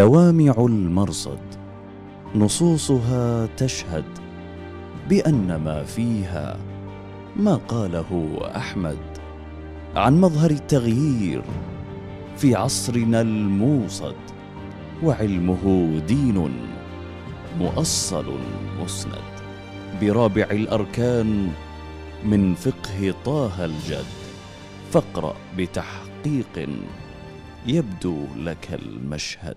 لوامع المرصد نصوصها تشهد بان ما فيها ما قاله احمد عن مظهر التغيير في عصرنا الموصد وعلمه دين مؤصل مسند برابع الاركان من فقه طه الجد فاقرا بتحقيق يبدو لك المشهد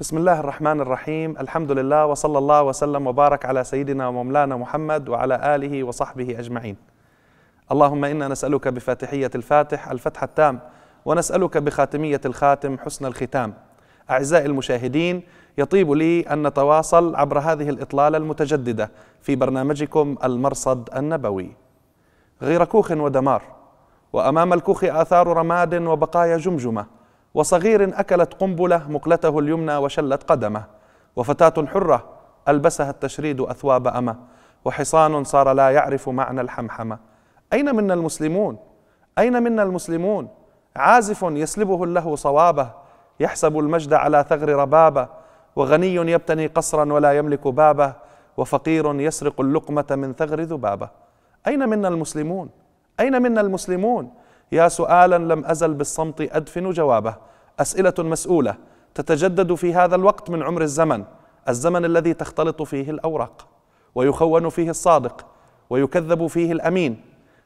بسم الله الرحمن الرحيم الحمد لله وصلى الله وسلم وبارك على سيدنا ومولانا محمد وعلى آله وصحبه أجمعين اللهم إنا نسألك بفاتحية الفاتح الفتح التام ونسألك بخاتمية الخاتم حسن الختام أعزائي المشاهدين يطيب لي أن نتواصل عبر هذه الإطلالة المتجددة في برنامجكم المرصد النبوي غير كوخ ودمار وأمام الكوخ آثار رماد وبقايا جمجمة وصغير أكلت قنبلة مقلته اليمنى وشلت قدمه وفتاة حرة ألبسها التشريد أثواب أمة وحصان صار لا يعرف معنى الحمحمة أين منا المسلمون؟ أين منا المسلمون؟ عازف يسلبه الله صوابه يحسب المجد على ثغر ربابه وغني يبتني قصرا ولا يملك بابه وفقير يسرق اللقمة من ثغر ذبابه أين منا المسلمون؟ أين منا المسلمون؟ يا سؤالا لم أزل بالصمت أدفن جوابه أسئلة مسؤولة تتجدد في هذا الوقت من عمر الزمن الزمن الذي تختلط فيه الأوراق ويخون فيه الصادق ويكذب فيه الأمين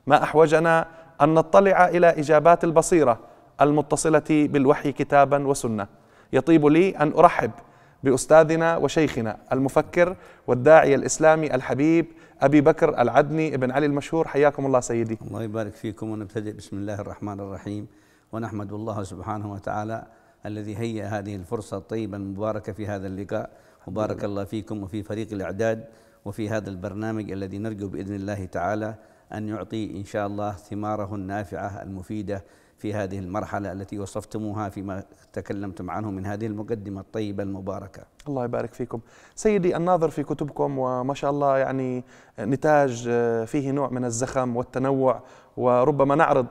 ما أحوجنا أن نطلع إلى إجابات البصيرة المتصلة بالوحي كتابا وسنة يطيب لي أن أرحب باستاذنا وشيخنا المفكر والداعيه الاسلامي الحبيب ابي بكر العدني بن علي المشهور حياكم الله سيدي. الله يبارك فيكم ونبتدئ بسم الله الرحمن الرحيم ونحمد الله سبحانه وتعالى الذي هيأ هذه الفرصه الطيبه المباركه في هذا اللقاء وبارك الله فيكم وفي فريق الاعداد وفي هذا البرنامج الذي نرجو باذن الله تعالى ان يعطي ان شاء الله ثماره النافعه المفيده في هذه المرحلة التي وصفتموها فيما تكلمتم عنه من هذه المقدمة الطيبة المباركة الله يبارك فيكم سيدي الناظر في كتبكم وما شاء الله يعني نتاج آه، فيه نوع من الزخم والتنوع وربما نعرض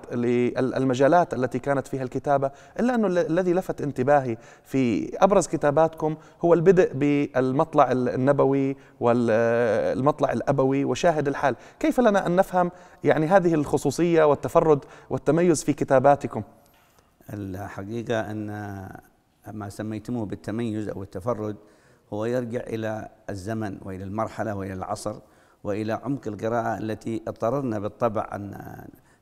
المجالات التي كانت فيها الكتابة إلا أنه الذي لفت انتباهي في أبرز كتاباتكم هو البدء بالمطلع النبوي والمطلع الأبوي وشاهد الحال كيف لنا أن نفهم يعني هذه الخصوصية والتفرد والتميز في كتاباتكم الحقيقة أن ما سميتموه بالتميز أو التفرد هو يرجع إلى الزمن وإلى المرحلة وإلى العصر والى عمق القراءه التي اضطررنا بالطبع ان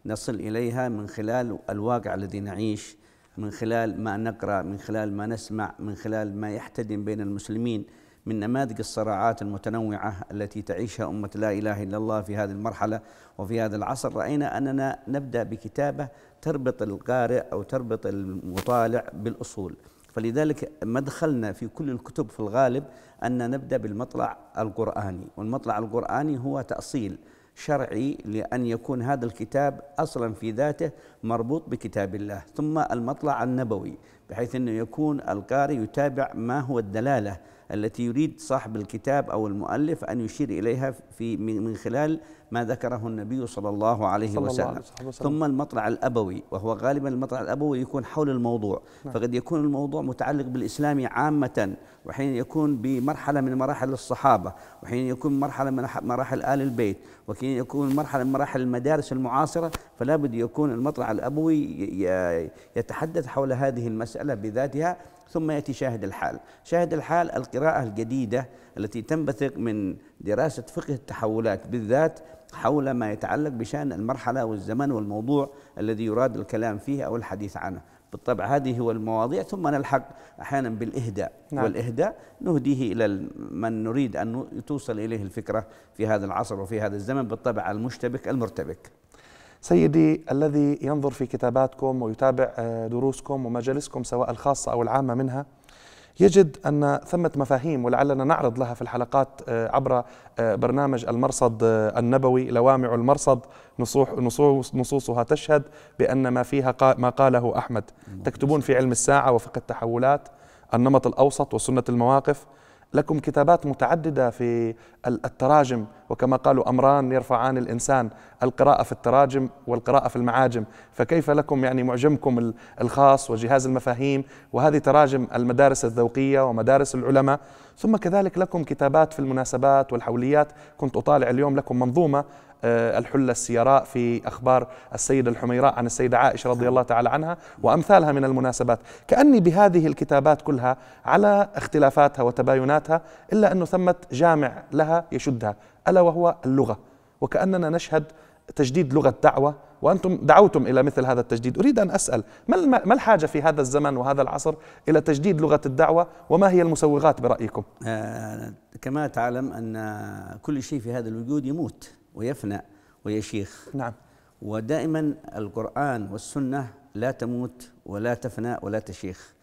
نصل اليها من خلال الواقع الذي نعيش من خلال ما نقرا من خلال ما نسمع من خلال ما يحتدم بين المسلمين من نماذج الصراعات المتنوعه التي تعيشها امه لا اله الا الله في هذه المرحله وفي هذا العصر راينا اننا نبدا بكتابه تربط القارئ او تربط المطالع بالاصول فلذلك مدخلنا في كل الكتب في الغالب أن نبدأ بالمطلع القرآني والمطلع القرآني هو تأصيل شرعي لأن يكون هذا الكتاب أصلا في ذاته مربوط بكتاب الله ثم المطلع النبوي بحيث أنه يكون القارئ يتابع ما هو الدلالة التي يريد صاحب الكتاب أو المؤلف أن يشير إليها في من خلال ما ذكره النبي صلى الله عليه صلى وسلم. الله عليه وسلم ثم المطلع الأبوي وهو غالبا المطلع الأبوي يكون حول الموضوع نعم. فقد يكون الموضوع متعلق بالإسلام عامة وحين يكون بمرحلة من مراحل الصحابة وحين يكون مرحلة من مراحل آل البيت وحين يكون مرحلة من مراحل المدارس المعاصرة فلا بد يكون المطلع الأبوي يتحدث حول هذه المسألة بذاتها ثم يأتي شاهد الحال شاهد الحال القراءة الجديدة التي تنبثق من دراسة فقه التحولات بالذات حول ما يتعلق بشأن المرحلة والزمن والموضوع الذي يراد الكلام فيه أو الحديث عنه بالطبع هذه هو المواضيع ثم نلحق احيانا بالاهداء نعم. والاهداء نهديه الى من نريد ان توصل اليه الفكره في هذا العصر وفي هذا الزمن بالطبع المشتبك المرتبك سيدي الذي ينظر في كتاباتكم ويتابع آه، دروسكم ومجالسكم سواء الخاصة أو العامة منها يجد أن ثمة مفاهيم ولعلنا نعرض لها في الحلقات آه، عبر آه، برنامج المرصد النبوي لوامع المرصد نصوح نصوص نصوصها تشهد بأن ما فيها ما قاله أحمد تكتبون في علم الساعة وفق التحولات النمط الأوسط وسنة المواقف لكم كتابات متعددة في التراجم وكما قالوا أمران يرفعان الإنسان القراءة في التراجم والقراءة في المعاجم فكيف لكم يعني معجمكم الخاص وجهاز المفاهيم وهذه تراجم المدارس الذوقية ومدارس العلماء ثم كذلك لكم كتابات في المناسبات والحوليات كنت أطالع اليوم لكم منظومة آه، الحلة السيراء في أخبار السيدة الحميراء عن السيدة عائشة رضي الله تعالى عنها وأمثالها من المناسبات كأني بهذه الكتابات كلها على اختلافاتها وتبايناتها إلا أنه ثمة جامع لها يشدها ألا وهو اللغة وكأننا نشهد تجديد لغة دعوة وأنتم دعوتم إلى مثل هذا التجديد أريد أن أسأل ما الحاجة في هذا الزمن وهذا العصر إلى تجديد لغة الدعوة وما هي المسوغات برأيكم آه، كما تعلم أن كل شيء في هذا الوجود يموت ويفنى ويشيخ نعم ودائما القرآن والسنة لا تموت ولا تفنى ولا تشيخ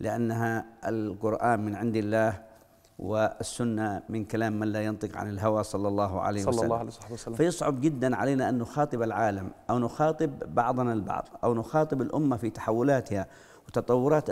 لأنها القرآن من عند الله والسنة من كلام من لا ينطق عن الهوى صلى الله عليه وسلم صلى الله عليه وسلم فيصعب جدا علينا أن نخاطب العالم أو نخاطب بعضنا البعض أو نخاطب الأمة في تحولاتها وتطورات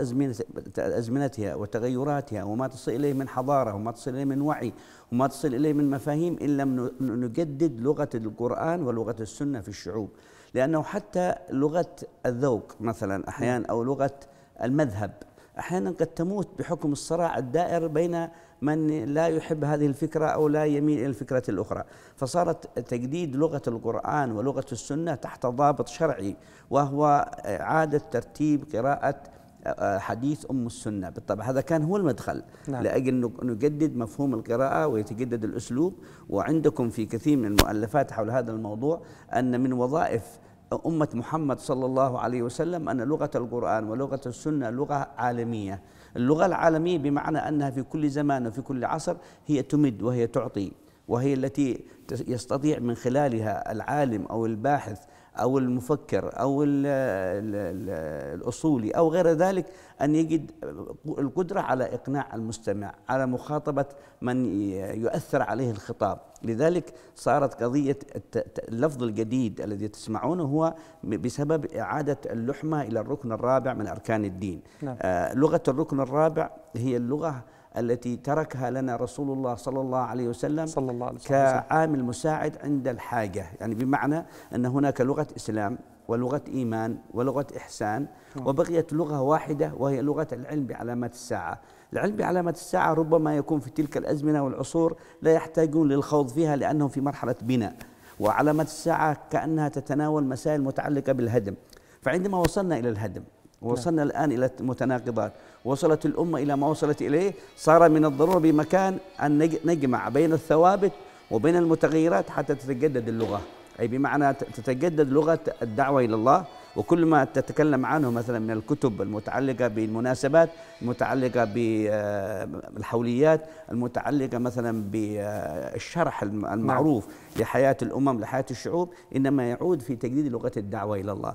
أزمنتها وتغيراتها وما تصل إليه من حضارة وما تصل إليه من وعي وما تصل إليه من مفاهيم إن لم نجدد لغة القرآن ولغة السنة في الشعوب لأنه حتى لغة الذوق مثلا أحيانا أو لغة المذهب أحيانا قد تموت بحكم الصراع الدائر بين من لا يحب هذه الفكرة أو لا يميل إلى الفكرة الأخرى فصارت تجديد لغة القرآن ولغة السنة تحت ضابط شرعي وهو عادة ترتيب قراءة حديث أم السنة بالطبع هذا كان هو المدخل نعم. لأجل نجدد مفهوم القراءة ويتجدد الأسلوب وعندكم في كثير من المؤلفات حول هذا الموضوع أن من وظائف أمة محمد صلى الله عليه وسلم أن لغة القرآن ولغة السنة لغة عالمية اللغة العالمية بمعنى أنها في كل زمان وفي كل عصر هي تمد وهي تعطي وهي التي يستطيع من خلالها العالم أو الباحث أو المفكر أو الـ الـ الـ الأصولي أو غير ذلك أن يجد القدرة على إقناع المستمع على مخاطبة من يؤثر عليه الخطاب لذلك صارت قضية اللفظ الجديد الذي تسمعونه هو بسبب إعادة اللحمة إلى الركن الرابع من أركان الدين نعم. آه، لغة الركن الرابع هي اللغة التي تركها لنا رسول الله صلى الله عليه وسلم صلى الله عليه وسلم كعامل مساعد عند الحاجة يعني بمعنى أن هناك لغة إسلام ولغة إيمان ولغة إحسان نعم. وبقيت لغة واحدة وهي لغة العلم بعلامات الساعة العلم بعلامات الساعة ربما يكون في تلك الأزمنة والعصور لا يحتاجون للخوض فيها لأنهم في مرحلة بناء وعلامات الساعة كأنها تتناول مسائل متعلقة بالهدم فعندما وصلنا إلى الهدم نعم. وصلنا الآن إلى متناقضات وصلت الأمة إلى ما وصلت إليه صار من الضرورة بمكان أن نجمع بين الثوابت وبين المتغيرات حتى تتجدد اللغة أي بمعنى تتجدد لغة الدعوة إلى الله وكل ما تتكلم عنه مثلا من الكتب المتعلقة بالمناسبات المتعلقة آه، بالحوليات المتعلقة مثلا بالشرح آه، نعم. المعروف لحياة الأمم لحياة الشعوب إنما يعود في تجديد لغة الدعوة إلى الله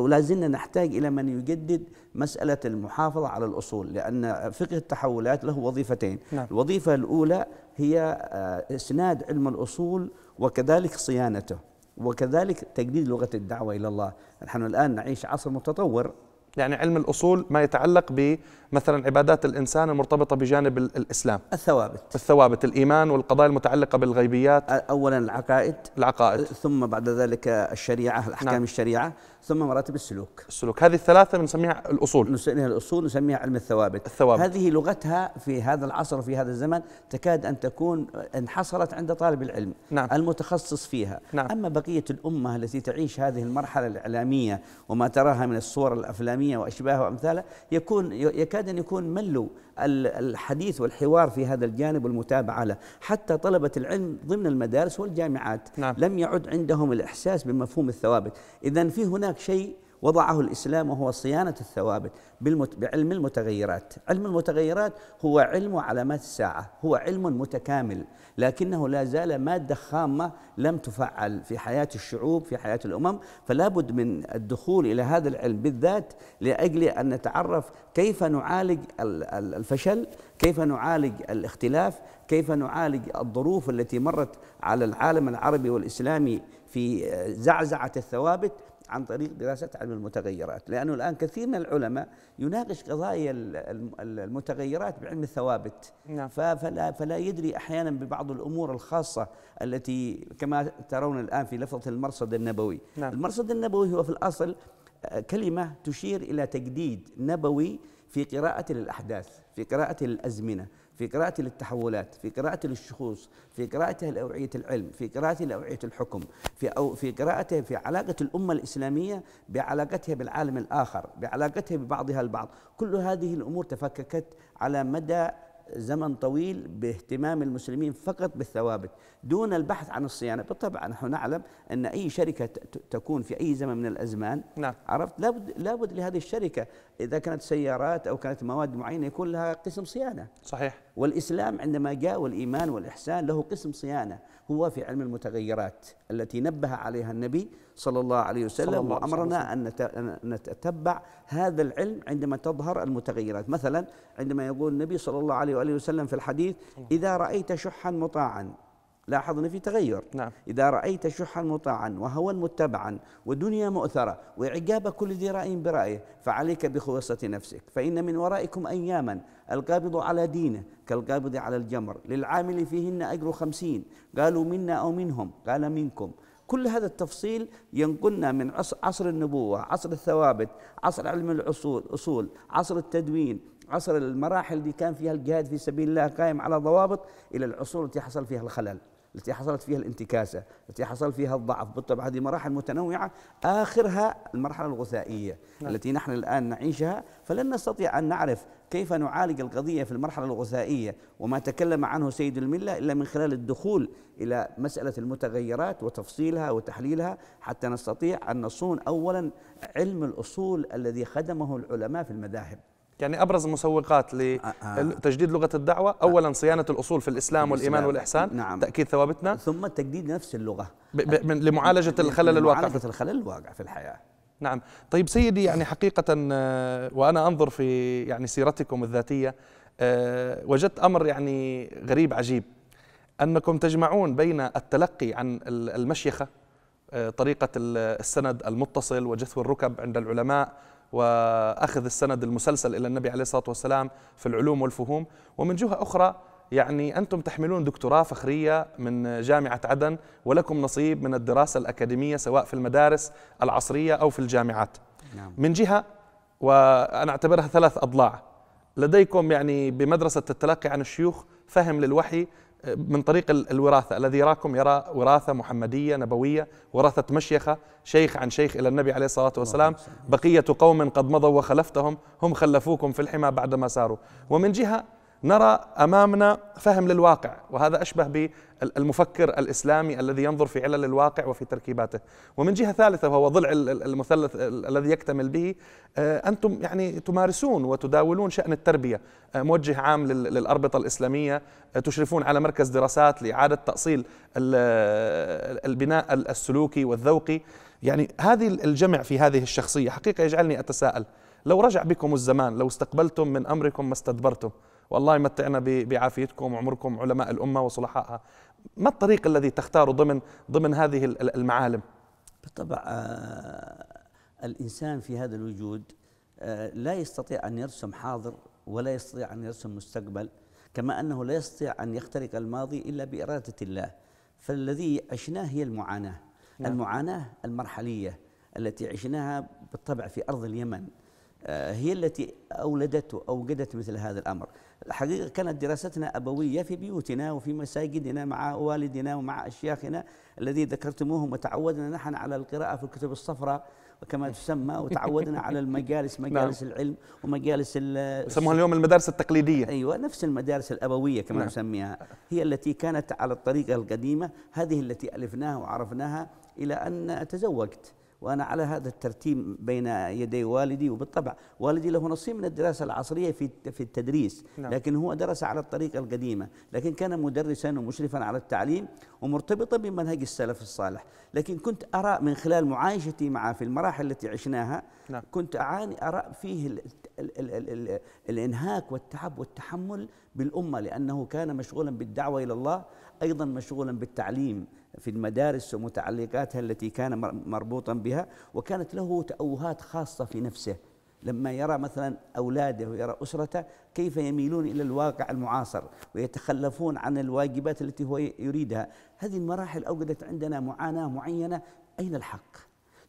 ولا زلنا نحتاج إلى من يجدد مسألة المحافظة على الأصول لأن فقه التحولات له وظيفتين نعم. الوظيفة الأولى هي آه، إسناد علم الأصول وكذلك صيانته وكذلك تجديد لغة الدعوة إلى الله نحن الآن نعيش عصر متطور يعني علم الأصول ما يتعلق ب مثلا عبادات الإنسان المرتبطة بجانب الإسلام الثوابت الثوابت الإيمان والقضايا المتعلقة بالغيبيات أولا العقائد العقائد ثم بعد ذلك الشريعة الأحكام نعم. الشريعة ثم مراتب السلوك السلوك هذه الثلاثة بنسميها الأصول نسميها الأصول نسميها علم الثوابت الثوابت هذه لغتها في هذا العصر في هذا الزمن تكاد أن تكون انحصرت عند طالب العلم نعم. المتخصص فيها نعم. أما بقية الأمة التي تعيش هذه المرحلة الإعلامية وما تراها من الصور الأفلامية وأشباهها وأمثالها يكون يكاد يكاد أن يكون ملوا الحديث والحوار في هذا الجانب والمتابعة له حتى طلبة العلم ضمن المدارس والجامعات نعم. لم يعد عندهم الإحساس بمفهوم الثوابت إذا في هناك شيء وضعه الإسلام وهو صيانة الثوابت بعلم المتغيرات علم المتغيرات هو علم علامات الساعة هو علم متكامل لكنه لا زال مادة خامة لم تفعل في حياة الشعوب في حياة الأمم فلا بد من الدخول إلى هذا العلم بالذات لأجل أن نتعرف كيف نعالج الفشل كيف نعالج الاختلاف كيف نعالج الظروف التي مرت على العالم العربي والإسلامي في زعزعة الثوابت عن طريق دراسة علم المتغيرات لأنه الآن كثير من العلماء يناقش قضايا المتغيرات بعلم الثوابت نعم. فلا, فلا يدري أحيانا ببعض الأمور الخاصة التي كما ترون الآن في لفظة المرصد النبوي نعم. المرصد النبوي هو في الأصل آه، كلمة تشير إلى تجديد نبوي في قراءة للأحداث في قراءة الأزمنة في قراءتي للتحولات في قراءتي للشخوص في قراءته لأوعية العلم في قراءته لأوعية الحكم في أو في قراءته في علاقة الأمة الإسلامية بعلاقتها بالعالم الآخر بعلاقتها ببعضها البعض كل هذه الأمور تفككت على مدى زمن طويل باهتمام المسلمين فقط بالثوابت دون البحث عن الصيانة بالطبع نحن نعلم أن أي شركة تكون في أي زمن من الأزمان نعم. عرفت لابد, لابد لهذه الشركة إذا كانت سيارات أو كانت مواد معينة يكون لها قسم صيانة صحيح والإسلام عندما جاء والإيمان والإحسان له قسم صيانة هو في علم المتغيرات التي نبه عليها النبي صلى الله عليه وسلم الله وأمرنا الله أن نتتبع هذا العلم عندما تظهر المتغيرات مثلا عندما يقول النبي صلى الله عليه وآله وسلم في الحديث إذا رأيت شحا مطاعا لاحظنا في تغير نعم. إذا رأيت شحا مطاعا وهوى متبعا ودنيا مؤثرة وإعجاب كل ذي رأي برأيه فعليك بخلاصة نفسك فإن من ورائكم أياما القابض على دينه كالقابض على الجمر للعامل فيهن أجر خمسين قالوا منا أو منهم قال منكم كل هذا التفصيل ينقلنا من عصر النبوة عصر الثوابت عصر علم الأصول عصر التدوين عصر المراحل اللي كان فيها الجهاد في سبيل الله قائم على ضوابط إلى العصور التي حصل فيها الخلل التي حصلت فيها الانتكاسة التي حصل فيها الضعف بالطبع هذه مراحل متنوعة آخرها المرحلة الغثائية نعم. التي نحن الآن نعيشها فلن نستطيع أن نعرف كيف نعالج القضية في المرحلة الغثائية وما تكلم عنه سيد الملة إلا من خلال الدخول إلى مسألة المتغيرات وتفصيلها وتحليلها حتى نستطيع أن نصون أولا علم الأصول الذي خدمه العلماء في المذاهب يعني ابرز المسوقات لتجديد آه، آه. لغه الدعوه آه. اولا صيانه الاصول في الاسلام والايمان والاحسان نعم. تاكيد ثوابتنا ثم تجديد نفس اللغه لمعالجه الخلل الواقع لمعالجه الخلل الواقع في الحياه نعم طيب سيدي يعني حقيقه وانا انظر في يعني سيرتكم الذاتيه وجدت امر يعني غريب عجيب انكم تجمعون بين التلقي عن المشيخه طريقه السند المتصل وجثو الركب عند العلماء واخذ السند المسلسل الى النبي عليه الصلاه والسلام في العلوم والفهوم ومن جهه اخرى يعني انتم تحملون دكتوراه فخريه من جامعه عدن ولكم نصيب من الدراسه الاكاديميه سواء في المدارس العصريه او في الجامعات. نعم. من جهه وانا اعتبرها ثلاث اضلاع لديكم يعني بمدرسه التلقي عن الشيوخ فهم للوحي من طريق الوراثة الذي يراكم يرى وراثة محمدية نبوية وراثة مشيخة شيخ عن شيخ إلى النبي عليه الصلاة والسلام بقية قوم قد مضوا وخلفتهم هم خلفوكم في الحمى بعدما ساروا ومن جهة نرى امامنا فهم للواقع وهذا اشبه بالمفكر الاسلامي الذي ينظر في علل الواقع وفي تركيباته ومن جهه ثالثه وهو ضلع المثلث الذي يكتمل به آه، انتم يعني تمارسون وتداولون شان التربيه آه، موجه عام للاربطه الاسلاميه آه، تشرفون على مركز دراسات لاعاده تاصيل البناء السلوكي والذوقي يعني هذه الجمع في هذه الشخصيه حقيقه يجعلني اتساءل لو رجع بكم الزمان لو استقبلتم من امركم ما استدبرتم والله يمتعنا بعافيتكم وعمركم علماء الامه وصلحائها ما الطريق الذي تختاره ضمن ضمن هذه المعالم بالطبع آه، الانسان في هذا الوجود آه، لا يستطيع ان يرسم حاضر ولا يستطيع ان يرسم مستقبل كما انه لا يستطيع ان يخترق الماضي الا باراده الله فالذي عشناه هي المعاناه نعم. المعاناه المرحليه التي عشناها بالطبع في ارض اليمن آه، هي التي اولدت واوجدت مثل هذا الامر الحقيقة كانت دراستنا أبوية في بيوتنا وفي مساجدنا مع والدنا ومع أشياخنا الذي ذكرتموهم وتعودنا نحن على القراءة في الكتب الصفراء كما تسمى وتعودنا على المجالس نعم. مجالس نعم. العلم ومجالس يسموها اليوم المدارس التقليديه ايوه نفس المدارس الابويه كما نعم. نسميها هي التي كانت على الطريقه القديمه هذه التي الفناها وعرفناها الى ان تزوجت وأنا على هذا الترتيب بين يدي والدي وبالطبع والدي له نصيب من الدراسة العصرية في في التدريس نعم. لكن هو درس على الطريقة القديمة لكن كان مدرسا ومشرفا على التعليم ومرتبطا بمنهج السلف الصالح لكن كنت أرى من خلال معايشتي معه في المراحل التي عشناها نعم. كنت أعاني أرى فيه الإنهاك والتعب والتحمل بالأمة لأنه كان مشغولا بالدعوة إلى الله أيضا مشغولا بالتعليم في المدارس ومتعلقاتها التي كان مربوطا بها وكانت له تأوهات خاصة في نفسه لما يرى مثلا أولاده ويرى أسرته كيف يميلون إلى الواقع المعاصر ويتخلفون عن الواجبات التي هو يريدها هذه المراحل أوجدت عندنا معاناة معينة أين الحق؟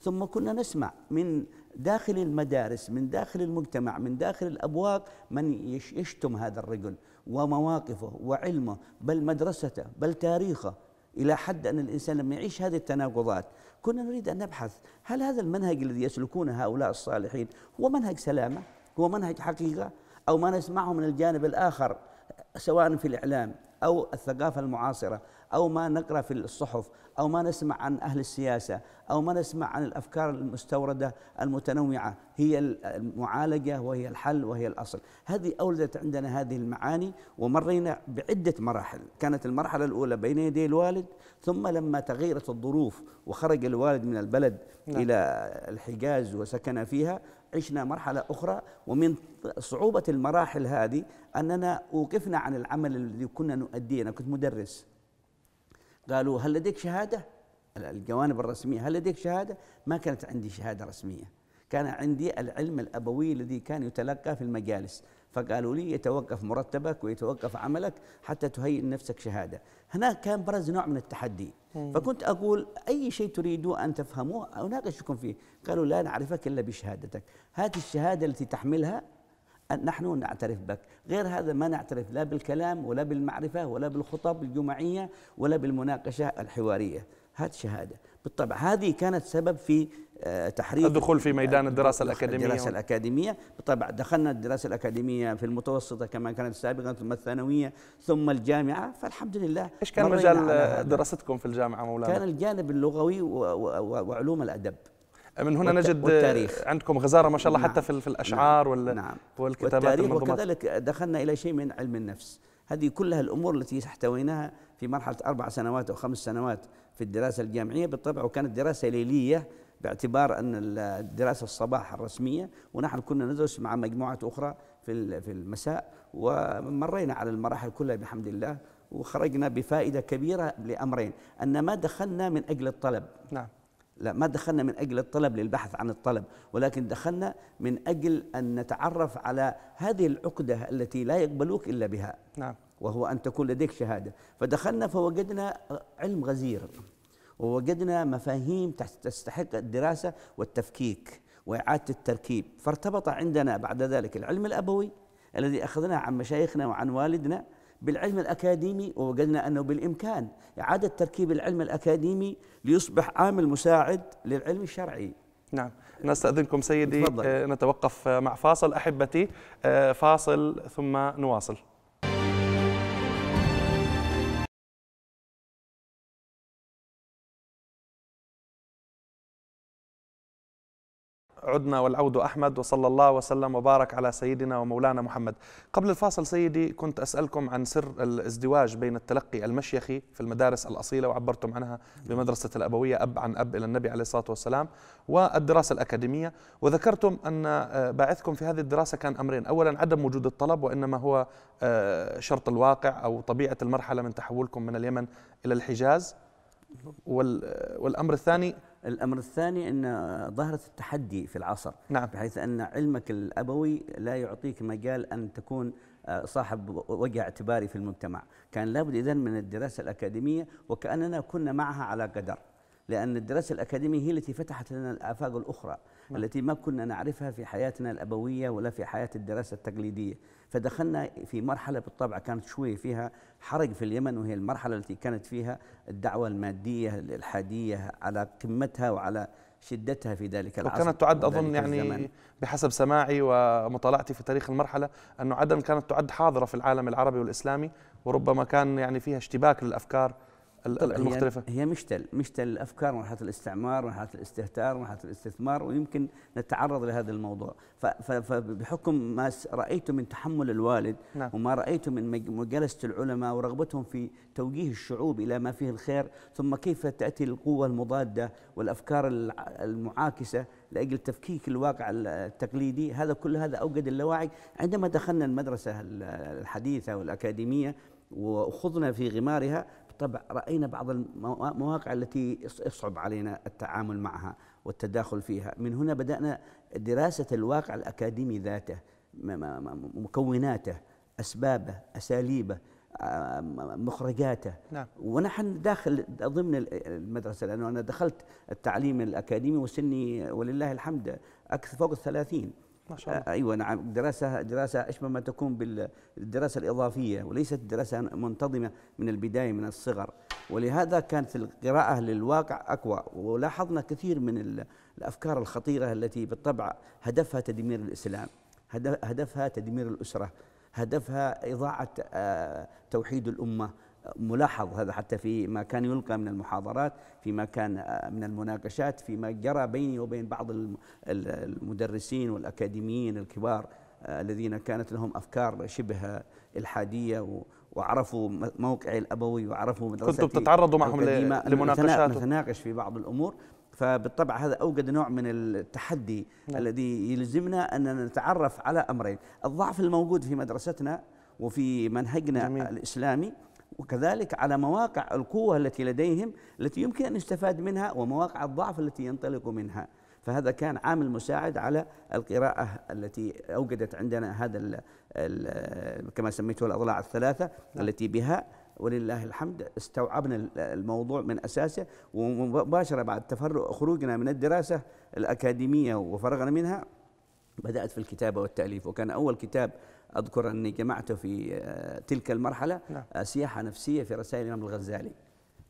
ثم كنا نسمع من داخل المدارس من داخل المجتمع من داخل الأبواق من يشتم هذا الرجل ومواقفه وعلمه بل مدرسته بل تاريخه إلى حد أن الإنسان لما يعيش هذه التناقضات كنا نريد أن نبحث هل هذا المنهج الذي يسلكونه هؤلاء الصالحين هو منهج سلامة هو منهج حقيقة أو ما نسمعه من الجانب الآخر سواء في الإعلام أو الثقافة المعاصرة أو ما نقرأ في الصحف أو ما نسمع عن أهل السياسة أو ما نسمع عن الأفكار المستوردة المتنوعة هي المعالجة وهي الحل وهي الأصل هذه أولدت عندنا هذه المعاني ومرينا بعدة مراحل كانت المرحلة الأولى بين يدي الوالد ثم لما تغيرت الظروف وخرج الوالد من البلد نعم. إلى الحجاز وسكن فيها عشنا مرحلة أخرى ومن صعوبة المراحل هذه أننا وقفنا عن العمل الذي كنا نؤديه أنا كنت مدرس قالوا هل لديك شهادة؟ الجوانب الرسمية هل لديك شهادة؟ ما كانت عندي شهادة رسمية كان عندي العلم الأبوي الذي كان يتلقى في المجالس فقالوا لي يتوقف مرتبك ويتوقف عملك حتى تهيئ نفسك شهادة هناك كان برز نوع من التحدي فكنت أقول أي شيء تريدوا أن تفهموه أناقشكم فيه قالوا لا نعرفك إلا بشهادتك هات الشهادة التي تحملها نحن نعترف بك غير هذا ما نعترف لا بالكلام ولا بالمعرفة ولا بالخطب الجمعية ولا بالمناقشة الحوارية هات شهادة بالطبع هذه كانت سبب في آه، تحرير الدخول في ميدان آه، الدراسة الأكاديمية الدراسة الأكاديمية بالطبع دخلنا الدراسة الأكاديمية في المتوسطة كما كانت سابقا ثم الثانوية ثم الجامعة فالحمد لله إيش كان مجال دراستكم في الجامعة مولانا؟ كان الجانب اللغوي وعلوم الأدب من هنا نجد والتاريخ. عندكم غزاره ما شاء الله نعم حتى في نعم. الاشعار نعم وال نعم والكتابات والتاريخ وكذلك دخلنا الى شيء من علم النفس هذه كلها الامور التي احتويناها في مرحله اربع سنوات او خمس سنوات في الدراسه الجامعيه بالطبع وكانت دراسه ليليه باعتبار ان الدراسه الصباح الرسميه ونحن كنا ندرس مع مجموعه اخرى في في المساء ومرينا على المراحل كلها بحمد الله وخرجنا بفائده كبيره لامرين ان ما دخلنا من اجل الطلب نعم لا ما دخلنا من أجل الطلب للبحث عن الطلب ولكن دخلنا من أجل أن نتعرف على هذه العقدة التي لا يقبلوك إلا بها نعم وهو أن تكون لديك شهادة فدخلنا فوجدنا علم غزير ووجدنا مفاهيم تستحق الدراسة والتفكيك وإعادة التركيب فارتبط عندنا بعد ذلك العلم الأبوي الذي أخذناه عن مشايخنا وعن والدنا بالعلم الأكاديمي ووجدنا أنه بالإمكان إعادة تركيب العلم الأكاديمي ليصبح عامل مساعد للعلم الشرعي نعم نستأذنكم سيدي تفضل. آه، نتوقف مع فاصل أحبتي آه، فاصل ثم نواصل عدنا والعود أحمد وصلى الله وسلم وبارك على سيدنا ومولانا محمد قبل الفاصل سيدي كنت أسألكم عن سر الازدواج بين التلقي المشيخي في المدارس الأصيلة وعبرتم عنها بمدرسة الأبوية أب عن أب إلى النبي عليه الصلاة والسلام والدراسة الأكاديمية وذكرتم أن آه، باعثكم في هذه الدراسة كان أمرين أولا عدم وجود الطلب وإنما هو آه، شرط الواقع أو طبيعة المرحلة من تحولكم من اليمن إلى الحجاز آه، والأمر الثاني الأمر الثاني أن ظهرت التحدي في العصر نعم. بحيث أن علمك الأبوي لا يعطيك مجال أن تكون آه، صاحب وجه اعتباري في المجتمع كان لابد إذن من الدراسة الأكاديمية وكأننا كنا معها على قدر لأن الدراسة الأكاديمية هي التي فتحت لنا الآفاق الأخرى نعم. التي ما كنا نعرفها في حياتنا الأبوية ولا في حياة الدراسة التقليدية فدخلنا في مرحلة بالطبع كانت شوي فيها حرق في اليمن وهي المرحلة التي كانت فيها الدعوة المادية الإلحادية على قمتها وعلى شدتها في ذلك العصر وكانت تعد أظن يعني الزمن. بحسب سماعي ومطالعتي في تاريخ المرحلة أن عدن كانت تعد حاضرة في العالم العربي والإسلامي وربما كان يعني فيها اشتباك للأفكار المختلفة هي مشتل مشتل الأفكار مرحلة الاستعمار مرحلة الاستهتار مرحلة الاستثمار ويمكن نتعرض لهذا الموضوع فبحكم ما رأيته من تحمل الوالد نعم. وما رأيته من مجالسة العلماء ورغبتهم في توجيه الشعوب إلى ما فيه الخير ثم كيف تأتي القوة المضادة والأفكار المعاكسة لاجل تفكيك الواقع التقليدي هذا كل هذا اوجد اللاوعي عندما دخلنا المدرسه الحديثه والاكاديميه واخذنا في غمارها طبعا رأينا بعض المواقع التي يصعب علينا التعامل معها والتداخل فيها من هنا بدأنا دراسة الواقع الأكاديمي ذاته مكوناته أسبابه أساليبه مخرجاته نعم. ونحن داخل ضمن المدرسة لأنه أنا دخلت التعليم الأكاديمي وسني ولله الحمد أكثر فوق الثلاثين ما شاء الله. آه، ايوه نعم دراسه دراسه اشبه ما تكون بالدراسه الاضافيه وليست دراسه منتظمه من البدايه من الصغر ولهذا كانت القراءه للواقع اقوى ولاحظنا كثير من الافكار الخطيره التي بالطبع هدفها تدمير الاسلام هدفها تدمير الاسره هدفها اضاعه آه، توحيد الامه ملاحظ هذا حتى في ما كان يلقى من المحاضرات فيما كان آه، من المناقشات فيما جرى بيني وبين بعض المدرسين والأكاديميين الكبار آه، الذين كانت لهم أفكار شبه إلحادية وعرفوا موقعي الأبوي وعرفوا مدرستي كنتم تتعرضوا معهم لمناقشات نتناقش في بعض الأمور فبالطبع هذا اوجد نوع من التحدي نعم. الذي يلزمنا ان نتعرف على امرين، الضعف الموجود في مدرستنا وفي منهجنا جميل. الاسلامي وكذلك على مواقع القوة التي لديهم التي يمكن أن يستفاد منها ومواقع الضعف التي ينطلق منها فهذا كان عامل مساعد على القراءة التي أوجدت عندنا هذا الـ الـ كما سميته الأضلاع الثلاثة نعم. التي بها ولله الحمد استوعبنا الموضوع من اساسه ومباشره بعد تفرغ خروجنا من الدراسه الاكاديميه وفرغنا منها بدات في الكتابه والتاليف وكان اول كتاب أذكر أني جمعته في آه، تلك المرحلة نعم. آه، سياحة نفسية في رسائل الإمام الغزالي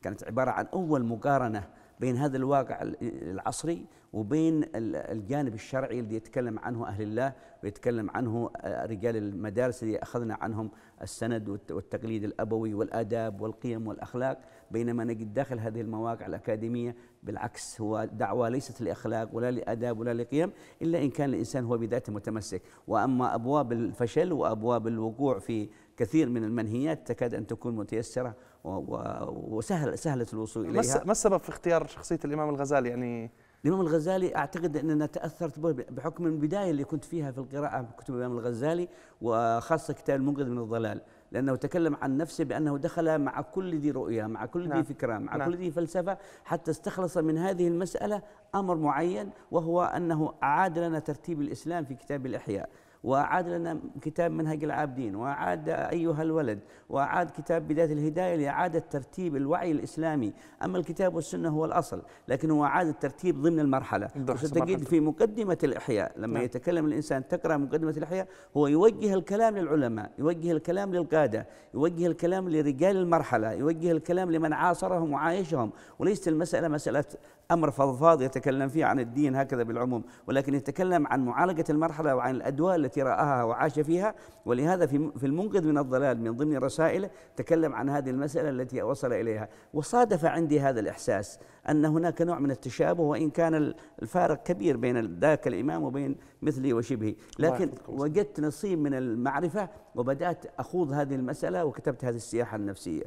كانت عبارة عن أول مقارنة بين هذا الواقع العصري وبين الجانب الشرعي الذي يتكلم عنه أهل الله ويتكلم عنه آه، رجال المدارس اللي أخذنا عنهم السند والتقليد الأبوي والآداب والقيم والأخلاق بينما نجد داخل هذه المواقع الأكاديمية بالعكس هو دعوة ليست لأخلاق ولا لأداب ولا لقيم إلا إن كان الإنسان هو بذاته متمسك وأما أبواب الفشل وأبواب الوقوع في كثير من المنهيات تكاد أن تكون متيسرة وسهل سهلة الوصول إليها ما السبب في اختيار شخصية الإمام الغزالي يعني الإمام الغزالي أعتقد أننا تأثرت به بحكم البداية اللي كنت فيها في القراءة كتب الإمام الغزالي وخاصة كتاب المنقذ من الضلال لأنه تكلم عن نفسه بأنه دخل مع كل ذي رؤية مع كل نعم. ذي فكرة مع نعم. كل ذي فلسفة حتى استخلص من هذه المسألة أمر معين وهو أنه أعاد لنا ترتيب الإسلام في كتاب الإحياء وأعاد لنا كتاب منهج العابدين وأعاد أيها الولد وأعاد كتاب بداية الهداية لإعادة ترتيب الوعي الإسلامي أما الكتاب والسنة هو الأصل لكن هو أعاد الترتيب ضمن المرحلة وستجد في مقدمة الإحياء لما نعم. يتكلم الإنسان تقرأ مقدمة الإحياء هو يوجه الكلام للعلماء يوجه الكلام للقادة يوجه الكلام لرجال المرحلة يوجه الكلام لمن عاصرهم وعايشهم وليست المسألة مسألة أمر فضفاض يتكلم فيه عن الدين هكذا بالعموم ولكن يتكلم عن معالجة المرحلة وعن الأدواء التي رآها وعاش فيها ولهذا في المنقذ من الضلال من ضمن رسائله تكلم عن هذه المسألة التي وصل إليها وصادف عندي هذا الإحساس أن هناك نوع من التشابه وإن كان الفارق كبير بين ذاك الإمام وبين مثلي وشبهي لكن وجدت نصيب من المعرفة وبدأت أخوض هذه المسألة وكتبت هذه السياحة النفسية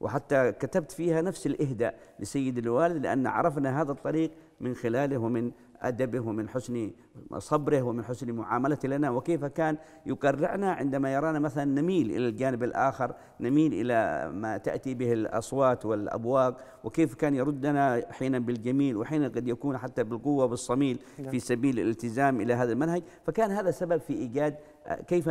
وحتى كتبت فيها نفس الإهداء لسيد الوالد لأن عرفنا هذا الطريق من خلاله ومن أدبه ومن حسن صبره ومن حسن معاملته لنا وكيف كان يقرعنا عندما يرانا مثلا نميل إلى الجانب الآخر نميل إلى ما تأتي به الأصوات والأبواق وكيف كان يردنا حينا بالجميل وحينا قد يكون حتى بالقوة بالصميل في نعم. سبيل الالتزام إلى هذا المنهج فكان هذا سبب في إيجاد كيف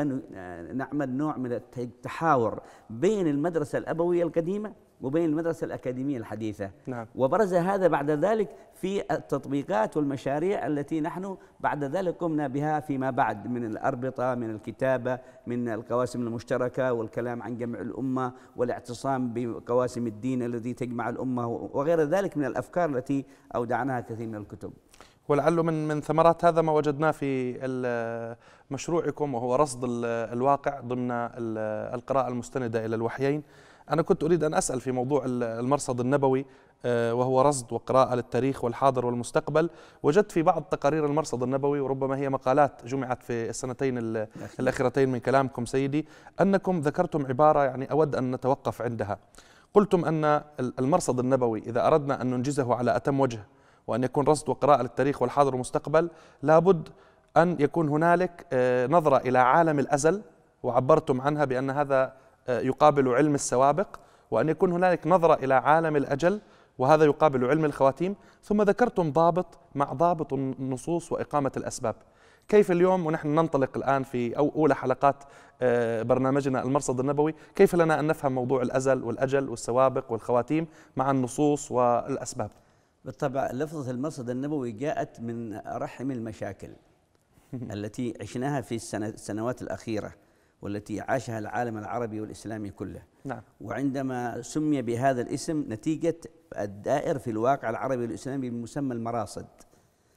نعمل نوع من التحاور بين المدرسة الأبوية القديمة وبين المدرسة الأكاديمية الحديثة نعم. وبرز هذا بعد ذلك في التطبيقات والمشاريع التي نحن بعد ذلك قمنا بها فيما بعد من الأربطة من الكتابة من القواسم المشتركة والكلام عن جمع الأمة والاعتصام بقواسم الدين الذي تجمع الأمة وغير ذلك من الأفكار التي أودعناها كثير من الكتب ولعله من من ثمرات هذا ما وجدناه في مشروعكم وهو رصد الواقع ضمن القراءة المستندة إلى الوحيين أنا كنت أريد أن أسأل في موضوع المرصد النبوي آه، وهو رصد وقراءة للتاريخ والحاضر والمستقبل وجدت في بعض تقارير المرصد النبوي وربما هي مقالات جمعت في السنتين الأخيرتين من كلامكم سيدي أنكم ذكرتم عبارة يعني أود أن نتوقف عندها قلتم أن المرصد النبوي إذا أردنا أن ننجزه على أتم وجه وأن يكون رصد وقراءة للتاريخ والحاضر والمستقبل لابد أن يكون هنالك آه، نظرة إلى عالم الأزل وعبرتم عنها بأن هذا آه، يقابل علم السوابق وأن يكون هنالك نظرة إلى عالم الأجل وهذا يقابل علم الخواتيم ثم ذكرتم ضابط مع ضابط النصوص وإقامة الأسباب كيف اليوم ونحن ننطلق الآن في أو أولى حلقات آه، برنامجنا المرصد النبوي كيف لنا أن نفهم موضوع الأزل والأجل والسوابق والخواتيم مع النصوص والأسباب بالطبع لفظة المرصد النبوي جاءت من رحم المشاكل التي عشناها في السنوات الأخيرة والتي عاشها العالم العربي والإسلامي كله نعم. وعندما سمي بهذا الاسم نتيجة الدائر في الواقع العربي والإسلامي بمسمى المراصد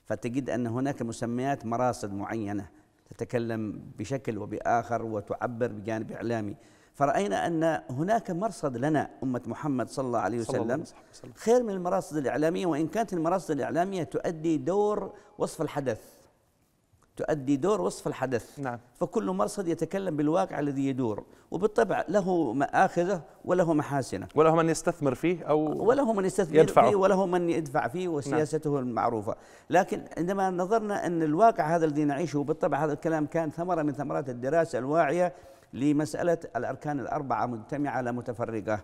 فتجد أن هناك مسميات مراصد معينة تتكلم بشكل وبآخر وتعبر بجانب إعلامي فرأينا أن هناك مرصد لنا أمة محمد صلى الله عليه وسلم خير من المراصد الإعلامية وإن كانت المراصد الإعلامية تؤدي دور وصف الحدث تؤدي دور وصف الحدث نعم. فكل مرصد يتكلم بالواقع الذي يدور وبالطبع له مآخذه وله محاسنه وله من يستثمر فيه أو وله من يستثمر يدفعه. فيه وله من يدفع فيه وسياسته نعم. المعروفة لكن عندما نظرنا أن الواقع هذا الذي نعيشه بالطبع هذا الكلام كان ثمرة من ثمرات الدراسة الواعية لمسألة الأركان الأربعة مجتمعة لا متفرقة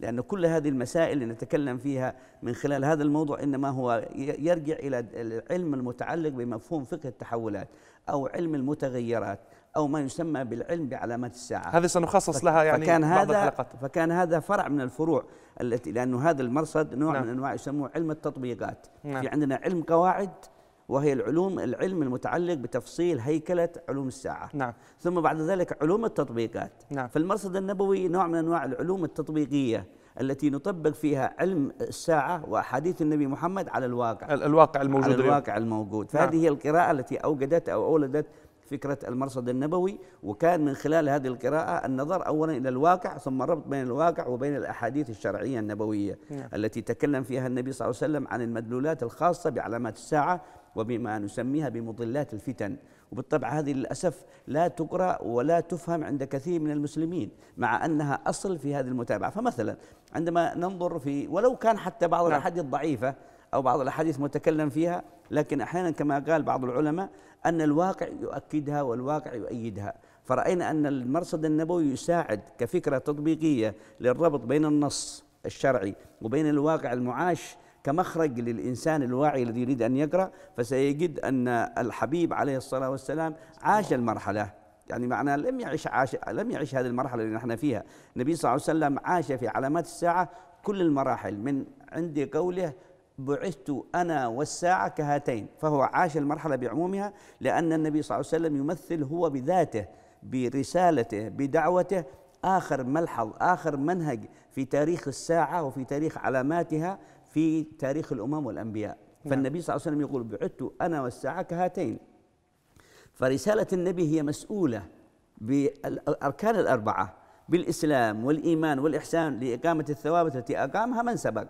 لأن كل هذه المسائل اللي نتكلم فيها من خلال هذا الموضوع إنما هو يرجع إلى العلم المتعلق بمفهوم فقه التحولات أو علم المتغيرات أو ما يسمى بالعلم بعلامات الساعة هذه سنخصص لها يعني فكان بعض هذا الحلقات فكان هذا فرع من الفروع التي لأنه هذا المرصد نوع نعم. من أنواع يسموه علم التطبيقات نعم. في عندنا علم قواعد وهي العلوم العلم المتعلق بتفصيل هيكلة علوم الساعة نعم. ثم بعد ذلك علوم التطبيقات نعم. فالمرصد النبوي نوع من أنواع العلوم التطبيقية التي نطبق فيها علم الساعة وأحاديث النبي محمد على الواقع الواقع الموجود على الواقع الموجود فهذه نعم. هي القراءة التي أوجدت أو أولدت فكرة المرصد النبوي وكان من خلال هذه القراءة النظر أولا إلى الواقع ثم الربط بين الواقع وبين الأحاديث الشرعية النبوية نعم. التي تكلم فيها النبي صلى الله عليه وسلم عن المدلولات الخاصة بعلامات الساعة وبما نسميها بمضلات الفتن وبالطبع هذه للأسف لا تقرأ ولا تفهم عند كثير من المسلمين مع أنها أصل في هذه المتابعة فمثلا عندما ننظر في ولو كان حتى بعض نعم. الأحاديث ضعيفة أو بعض الأحاديث متكلم فيها لكن أحيانا كما قال بعض العلماء أن الواقع يؤكدها والواقع يؤيدها فرأينا أن المرصد النبوي يساعد كفكرة تطبيقية للربط بين النص الشرعي وبين الواقع المعاش كمخرج للإنسان الواعي الذي يريد أن يقرأ فسيجد أن الحبيب عليه الصلاة والسلام عاش المرحلة يعني معناه لم يعش عاش لم يعش هذه المرحلة اللي نحن فيها النبي صلى الله عليه وسلم عاش في علامات الساعة كل المراحل من عندي قوله بعثت أنا والساعة كهاتين فهو عاش المرحلة بعمومها لأن النبي صلى الله عليه وسلم يمثل هو بذاته برسالته بدعوته آخر ملحظ آخر منهج في تاريخ الساعة وفي تاريخ علاماتها في تاريخ الأمم والأنبياء نعم. فالنبي صلى الله عليه وسلم يقول بعثت أنا والساعة كهاتين فرسالة النبي هي مسؤولة بالأركان الأربعة بالإسلام والإيمان والإحسان لإقامة الثوابت التي أقامها من سبق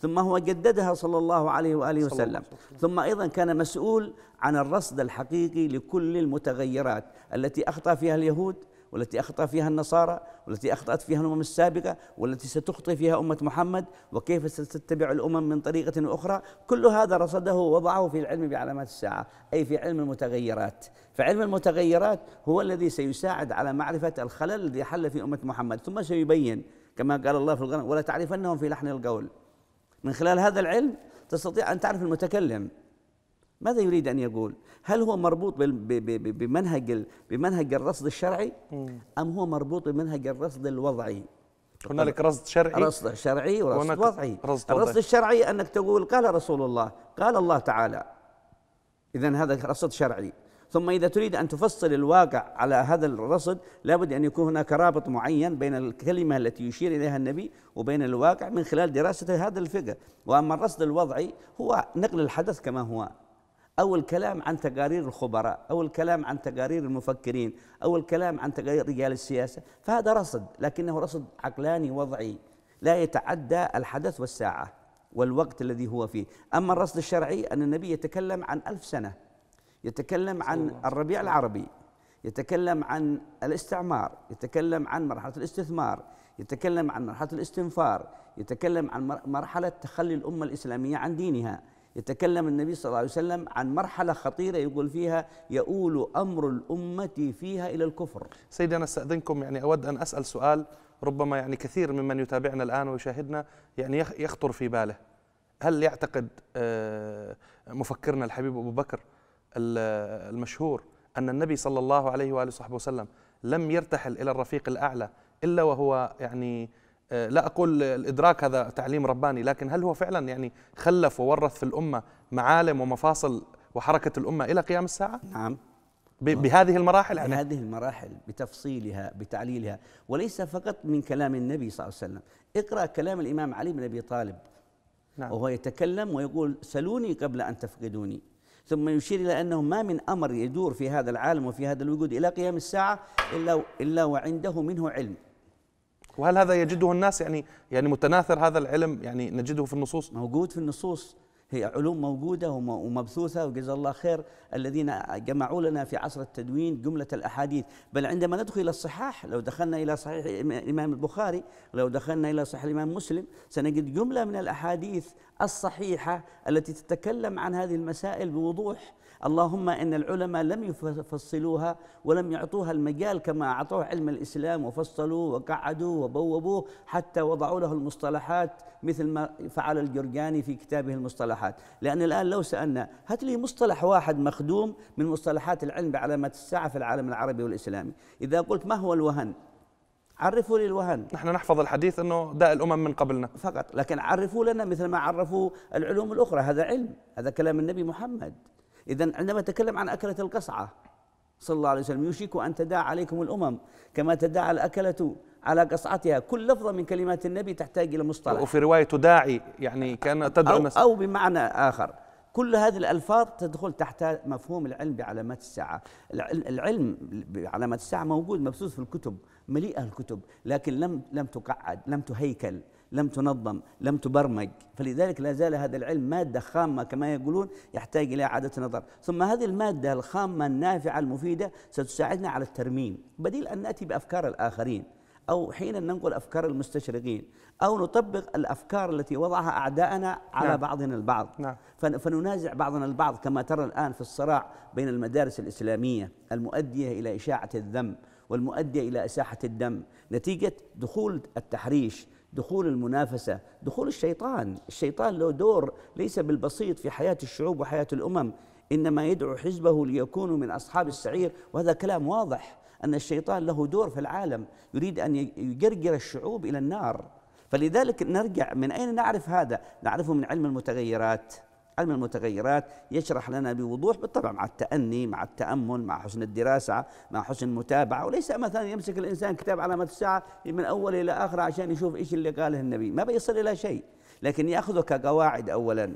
ثم هو جددها صلى الله عليه وآله وسلم ثم أيضا كان مسؤول عن الرصد الحقيقي لكل المتغيرات التي أخطأ فيها اليهود والتي أخطأ فيها النصارى والتي أخطأت فيها الأمم السابقة والتي ستخطئ فيها أمة محمد وكيف ستتبع الأمم من طريقة أخرى كل هذا رصده ووضعه في العلم بعلامات الساعة أي في علم المتغيرات فعلم المتغيرات هو الذي سيساعد على معرفة الخلل الذي حل في أمة محمد ثم سيبين كما قال الله في القرآن ولا تعرفنهم في لحن القول من خلال هذا العلم تستطيع أن تعرف المتكلم ماذا يريد ان يقول؟ هل هو مربوط بمنهج بمنهج الرصد الشرعي ام هو مربوط بمنهج الرصد الوضعي؟ هنالك رصد شرعي رصد شرعي ورصد وضعي رصد الرصد الشرعي انك تقول قال رسول الله قال الله تعالى اذا هذا رصد شرعي ثم إذا تريد أن تفصل الواقع على هذا الرصد لابد أن يكون هناك رابط معين بين الكلمة التي يشير إليها النبي وبين الواقع من خلال دراسة هذا الفقه وأما الرصد الوضعي هو نقل الحدث كما هو أو الكلام عن تقارير الخبراء أو الكلام عن تقارير المفكرين أو الكلام عن تقارير رجال السياسة فهذا رصد لكنه رصد عقلاني وضعي لا يتعدى الحدث والساعة والوقت الذي هو فيه أما الرصد الشرعي أن النبي يتكلم عن ألف سنة يتكلم عن الربيع العربي يتكلم عن الاستعمار يتكلم عن مرحلة الاستثمار يتكلم عن مرحلة الاستنفار يتكلم عن مرحلة تخلي الأمة الإسلامية عن دينها يتكلم النبي صلى الله عليه وسلم عن مرحلة خطيرة يقول فيها يؤول أمر الأمة فيها إلى الكفر سيدي أنا استأذنكم يعني أود أن أسأل سؤال ربما يعني كثير ممن يتابعنا الآن ويشاهدنا يعني يخطر في باله هل يعتقد آه، مفكرنا الحبيب أبو بكر المشهور أن النبي صلى الله عليه وآله وصحبه وسلم لم يرتحل إلى الرفيق الأعلى إلا وهو يعني آه، لا أقول الإدراك هذا تعليم رباني لكن هل هو فعلا يعني خلف وورث في الأمة معالم ومفاصل وحركة الأمة إلى قيام الساعة؟ نعم بهذه المراحل يعني بهذه المراحل بتفصيلها بتعليلها وليس فقط من كلام النبي صلى الله عليه وسلم اقرأ كلام الإمام علي بن أبي طالب نعم. وهو يتكلم ويقول سلوني قبل أن تفقدوني ثم يشير إلى أنه ما من أمر يدور في هذا العالم وفي هذا الوجود إلى قيام الساعة إلا, إلا وعنده منه علم وهل هذا يجده الناس يعني يعني متناثر هذا العلم يعني نجده في النصوص موجود في النصوص هي علوم موجودة ومبثوثة وجزا الله خير الذين جمعوا لنا في عصر التدوين جملة الأحاديث بل عندما ندخل إلى الصحاح لو دخلنا إلى صحيح الإمام البخاري لو دخلنا إلى صحيح الإمام مسلم سنجد جملة من الأحاديث الصحيحة التي تتكلم عن هذه المسائل بوضوح اللهم ان العلماء لم يفصلوها ولم يعطوها المجال كما اعطوه علم الاسلام وفصلوه وقعدوه وبوبوه حتى وضعوا له المصطلحات مثل ما فعل الجرجاني في كتابه المصطلحات، لان الان لو سالنا هات لي مصطلح واحد مخدوم من مصطلحات العلم بعلامات الساعه في العالم العربي والاسلامي، اذا قلت ما هو الوهن؟ عرفوا لي الوهن نحن نحفظ الحديث انه داء الامم من قبلنا فقط لكن عرفوا لنا مثل ما عرفوا العلوم الاخرى هذا علم هذا كلام النبي محمد إذا عندما تكلم عن أكلة القصعة صلى الله عليه وسلم يوشك أن تداعى عليكم الأمم كما تداعى الأكلة على قصعتها كل لفظة من كلمات النبي تحتاج إلى مصطلح وفي رواية تداعي يعني كان تدعو أو, أو بمعنى آخر كل هذه الألفاظ تدخل تحت مفهوم العلم بعلامات الساعة العلم بعلامات الساعة موجود مبثوث في الكتب مليئة الكتب لكن لم لم تقعد لم تهيكل لم تنظم لم تبرمج فلذلك لا زال هذا العلم مادة خامة كما يقولون يحتاج إلى إعادة نظر ثم هذه المادة الخامة النافعة المفيدة ستساعدنا على الترميم بديل أن نأتي بأفكار الآخرين أو حين ننقل أفكار المستشرقين أو نطبق الأفكار التي وضعها أعداءنا على نعم. بعضنا البعض نعم. فننازع بعضنا البعض كما ترى الآن في الصراع بين المدارس الإسلامية المؤدية إلى إشاعة الذم والمؤدية إلى إساحة الدم نتيجة دخول التحريش دخول المنافسة دخول الشيطان الشيطان له دور ليس بالبسيط في حياة الشعوب وحياة الأمم إنما يدعو حزبه ليكونوا من أصحاب السعير وهذا كلام واضح أن الشيطان له دور في العالم يريد أن يجرجر الشعوب إلى النار فلذلك نرجع من أين نعرف هذا؟ نعرفه من علم المتغيرات علم المتغيرات يشرح لنا بوضوح بالطبع مع التأني مع التأمل مع حسن الدراسة مع حسن المتابعة وليس مثلا يمسك الإنسان كتاب علامة الساعة من أول إلى آخر عشان يشوف إيش اللي قاله النبي ما بيصل إلى شيء لكن يأخذه كقواعد أولا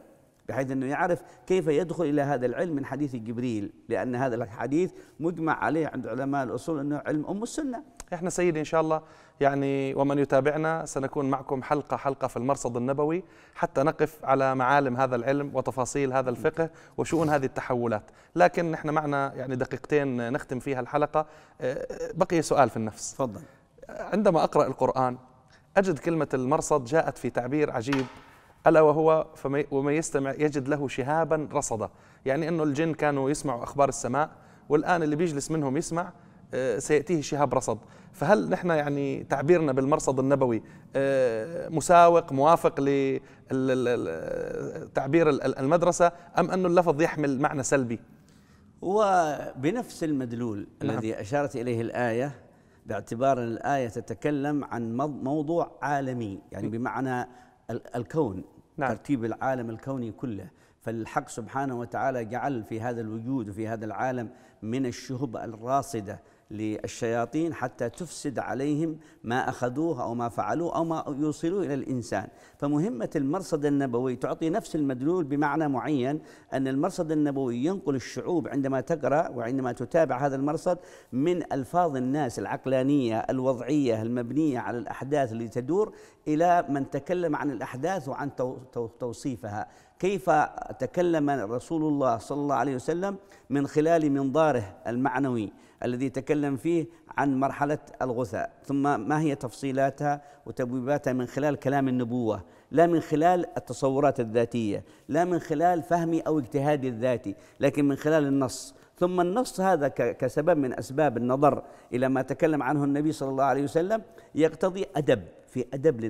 بحيث أنه يعرف كيف يدخل إلى هذا العلم من حديث جبريل لأن هذا الحديث مجمع عليه عند علماء الأصول أنه علم أم السنة احنا سيدي ان شاء الله يعني ومن يتابعنا سنكون معكم حلقه حلقه في المرصد النبوي حتى نقف على معالم هذا العلم وتفاصيل هذا الفقه وشؤون هذه التحولات، لكن احنا معنا يعني دقيقتين نختم فيها الحلقه أه، بقي سؤال في النفس. تفضل. عندما اقرا القران اجد كلمه المرصد جاءت في تعبير عجيب الا وهو ومن يستمع يجد له شهابا رصدا، يعني انه الجن كانوا يسمعوا اخبار السماء والان اللي بيجلس منهم يسمع آه، سيأتيه شهاب رصد فهل نحن يعني تعبيرنا بالمرصد النبوي آه، مساوق موافق لتعبير المدرسة أم أن اللفظ يحمل معنى سلبي وبنفس المدلول نعم. الذي أشارت إليه الآية باعتبار أن الآية تتكلم عن موضوع عالمي يعني نعم. بمعنى الكون نعم. ترتيب العالم الكوني كله فالحق سبحانه وتعالى جعل في هذا الوجود وفي هذا العالم من الشهب الراصدة للشياطين حتى تفسد عليهم ما أخذوه أو ما فعلوه أو ما يوصلوه إلى الإنسان فمهمة المرصد النبوي تعطي نفس المدلول بمعنى معين أن المرصد النبوي ينقل الشعوب عندما تقرأ وعندما تتابع هذا المرصد من ألفاظ الناس العقلانية الوضعية المبنية على الأحداث اللي تدور إلى من تكلم عن الأحداث وعن توصيفها كيف تكلم رسول الله صلى الله عليه وسلم من خلال منظاره المعنوي الذي تكلم فيه عن مرحلة الغثاء ثم ما هي تفصيلاتها وتبويباتها من خلال كلام النبوة لا من خلال التصورات الذاتية لا من خلال فهمي أو اجتهادي الذاتي لكن من خلال النص ثم النص هذا كسبب من أسباب النظر إلى ما تكلم عنه النبي صلى الله عليه وسلم يقتضي أدب في أدب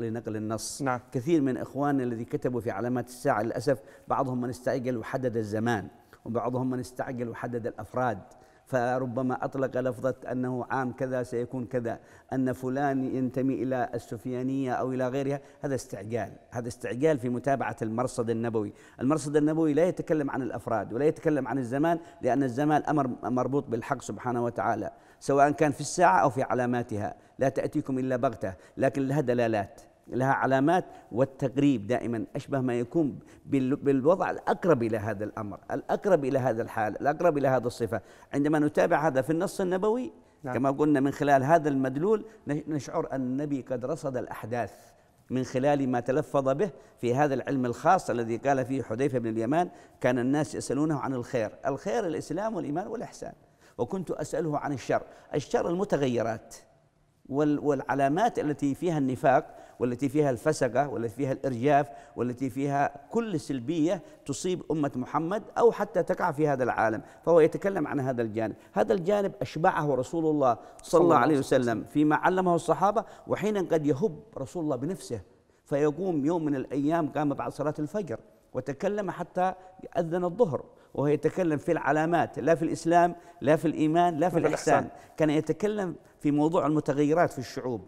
لنقل النص نعم. كثير من إخواننا الذي كتبوا في علامات الساعة للأسف بعضهم من استعجل وحدد الزمان وبعضهم من استعجل وحدد الأفراد فربما أطلق لفظة أنه عام كذا سيكون كذا أن فلان ينتمي إلى السفيانية أو إلى غيرها هذا استعجال هذا استعجال في متابعة المرصد النبوي المرصد النبوي لا يتكلم عن الأفراد ولا يتكلم عن الزمان لأن الزمان أمر مربوط بالحق سبحانه وتعالى سواء كان في الساعة أو في علاماتها لا تأتيكم إلا بغتة لكن لها دلالات لها علامات والتقريب دائما أشبه ما يكون بالوضع الأقرب إلى هذا الأمر الأقرب إلى هذا الحال الأقرب إلى هذه الصفة عندما نتابع هذا في النص النبوي نعم. كما قلنا من خلال هذا المدلول نشعر أن النبي قد رصد الأحداث من خلال ما تلفظ به في هذا العلم الخاص الذي قال فيه حذيفة بن اليمان كان الناس يسألونه عن الخير الخير الإسلام والإيمان والإحسان وكنت أسأله عن الشر الشر المتغيرات والعلامات التي فيها النفاق والتي فيها الفسقة والتي فيها الإرجاف والتي فيها كل سلبية تصيب أمة محمد أو حتى تقع في هذا العالم فهو يتكلم عن هذا الجانب هذا الجانب أشبعه رسول الله صلى الله عليه وسلم فيما علمه الصحابة وحينا قد يهب رسول الله بنفسه فيقوم يوم من الأيام قام بعد صلاة الفجر وتكلم حتى أذن الظهر وهو يتكلم في العلامات لا في الإسلام لا في الإيمان لا في الإحسان كان يتكلم في موضوع المتغيرات في الشعوب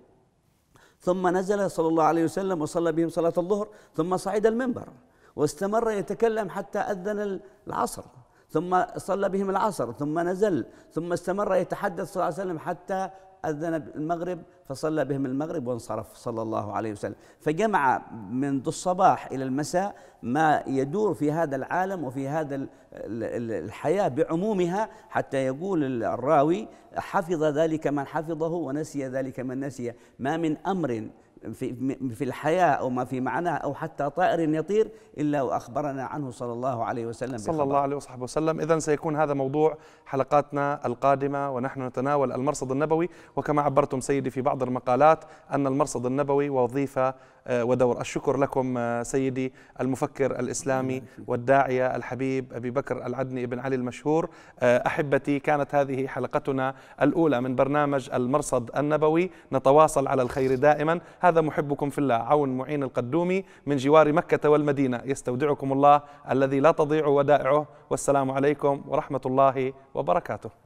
ثم نزل صلى الله عليه وسلم وصلى بهم صلاة الظهر ثم صعد المنبر واستمر يتكلم حتى أذن العصر ثم صلى بهم العصر ثم نزل ثم استمر يتحدث صلى الله عليه وسلم حتى أذن المغرب فصلى بهم المغرب وانصرف صلى الله عليه وسلم فجمع منذ الصباح إلى المساء ما يدور في هذا العالم وفي هذا الحياة بعمومها حتى يقول الراوي حفظ ذلك من حفظه ونسي ذلك من نسيه ما من أمر في, في الحياة أو ما في معناه أو حتى طائر يطير إلا وأخبرنا عنه صلى الله عليه وسلم صلى بخبر. الله عليه وصحبه وسلم إذا سيكون هذا موضوع حلقاتنا القادمة ونحن نتناول المرصد النبوي وكما عبرتم سيدي في بعض المقالات أن المرصد النبوي وظيفة آه، ودور الشكر لكم آه، سيدي المفكر الإسلامي والداعية الحبيب أبي بكر العدني بن علي المشهور آه، أحبتي كانت هذه حلقتنا الأولى من برنامج المرصد النبوي نتواصل على الخير دائما هذا محبكم في الله عون معين القدومي من جوار مكة والمدينة يستودعكم الله الذي لا تضيع ودائعه والسلام عليكم ورحمة الله وبركاته